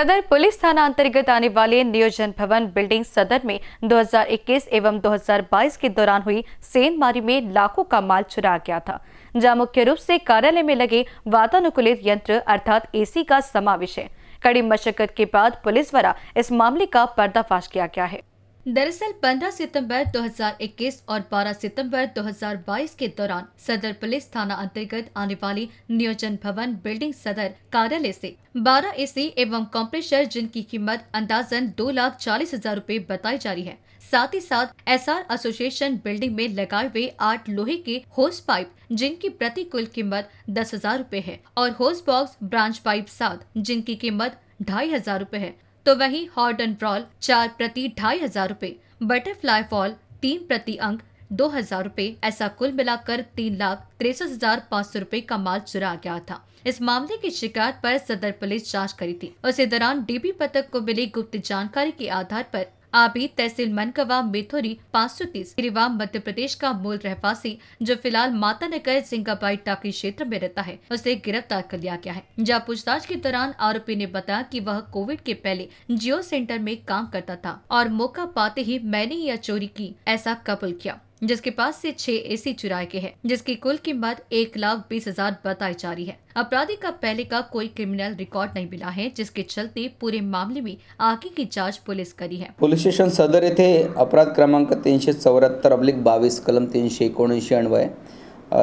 सदर पुलिस थाना अंतर्गत आने वाले नियोजन भवन बिल्डिंग सदर में 2021 एवं 2022 के दौरान हुई सेंधमारी में लाखों का माल चुरा गया था जहां मुख्य रूप से कार्यालय में लगे वातानुकूलित यंत्र अर्थात एसी का समावेश है कड़ी मशक्कत के बाद पुलिस द्वारा इस मामले का पर्दाफाश किया गया है दरअसल 15 सितंबर 2021 और 12 सितंबर 2022 के दौरान सदर पुलिस थाना अंतर्गत आने वाली नियोजन भवन बिल्डिंग सदर कार्यालय से 12 एसी एवं कॉम्प्रेशर जिनकी कीमत अंदाजन दो लाख चालीस हजार रूपए बताई जा रही है साथ ही साथ एसआर एसोसिएशन बिल्डिंग में लगाए हुए आठ लोहे के होस पाइप जिनकी प्रति कुल कीमत दस हजार रूपए है और होस बॉक्स ब्रांच पाइप सात जिनकी कीमत ढाई हजार रूपए है तो वही हॉट एंड ब्रॉल चार प्रति ढाई हजार रूपए बटरफ्लाई फॉल तीन प्रति अंक दो हजार रूपए ऐसा कुल मिलाकर तीन लाख तिरसठ हजार पाँच सौ रूपए का माल चुरा गया था इस मामले की शिकायत पर सदर पुलिस जांच करी थी उसी दौरान डीपी पतक को मिली गुप्त जानकारी के आधार पर आबी तहसील मनकवा मेथोरी पाँच सौ तीस रिवा मध्य प्रदेश का मूल रहवासी जो फिलहाल माता नगर जिंगाबाई टाकी क्षेत्र में रहता है उसे गिरफ्तार कर लिया गया है जहाँ पूछताछ के दौरान आरोपी ने बताया की वह कोविड के पहले जियो सेंटर में काम करता था और मौका पाते ही मैंने यह चोरी की ऐसा कबूल किया जिसके पास से छह एसी चुराए के हैं जिसकी कुल कीमत एक लाख बीस हजार बताई जा रही है अपराधी का पहले का कोई क्रिमिनल रिकॉर्ड नहीं मिला है जिसके चलते पूरे मामले में आगे की जांच पुलिस करी है पुलिस स्टेशन सदर थे अपराध क्रमांक तीन तीनशे चौऱ्याहत्तर अब्लिक बावीस कलम तीन तीनशे एक अन्वय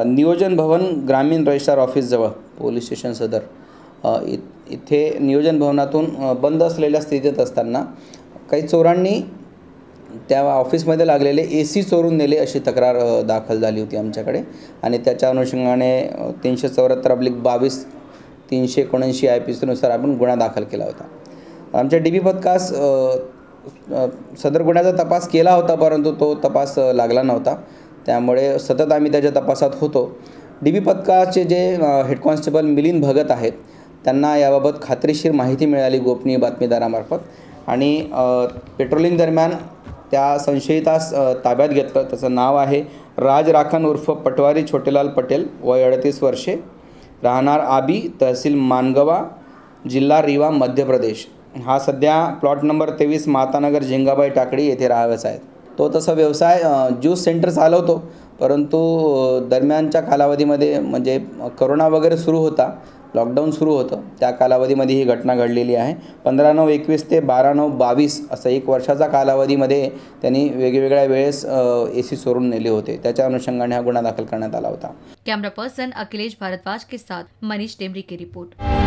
नियोजन भवन ग्रामीण रजिस्टार ऑफिस जवर पोलिस स्टेशन सदर इथे नियोजन भवनातून बंद असलेल्या स्थितीत असताना काही चोरांनी त्या ऑफिसमध्ये लागलेले ए सी चोरून नेले अशी तक्रार दाखल झाली होती आमच्याकडे आणि त्याच्या अनुषंगाने तीनशे चौऱ्याहत्तर अब्लिक बावीस तीनशे एकोणऐंशी आय पी सीनुसार आपण गुन्हा दाखल केला होता आमच्या डी बी पथकास सदर गुन्ह्याचा तपास केला होता परंतु तो तपास लागला नव्हता त्यामुळे सतत आम्ही त्याच्या तपासात होतो डी बी पथकाचे जे हेड कॉन्स्टेबल मिलिंद भगत आहेत त्यांना याबाबत खात्रीशीर माहिती मिळाली गोपनीय बातमीदारामार्फत आणि पेट्रोलिंग दरम्यान त्या संशयितास ताब्यात घेतलं त्याचं नाव आहे राज राखन उर्फ पटवारी छोटेलाल पटेल वय अडतीस वर्षे राहणार आबी तहसील मानगवा जिल्हा रिवा मध्य प्रदेश हा सध्या प्लॉट नंबर तेवीस मातानगर झिंगाबाई टाकडी येथे राहाव्याचा आहे तो तसा व्यवसाय ज्यूस सेंटर चालवतो परंतु दरम्यानच्या कालावधीमध्ये म्हणजे करोना वगैरे सुरू होता लॉकडाऊन सुरू होतं त्या कालावधीमध्ये ही घटना घडलेली आहे पंधरा नऊ एकवीस ते बारा नऊ बावीस असं एक वर्षाचा कालावधीमध्ये त्यांनी वेगवेगळ्या वेळेस ए सी सोडून नेले होते त्याच्या अनुषंगाने हा गुन्हा दाखल करण्यात आला होता कॅमेरा पर्सन अखिलेश भारद्वाज के साथ मनीष टेमरी की रिपोर्ट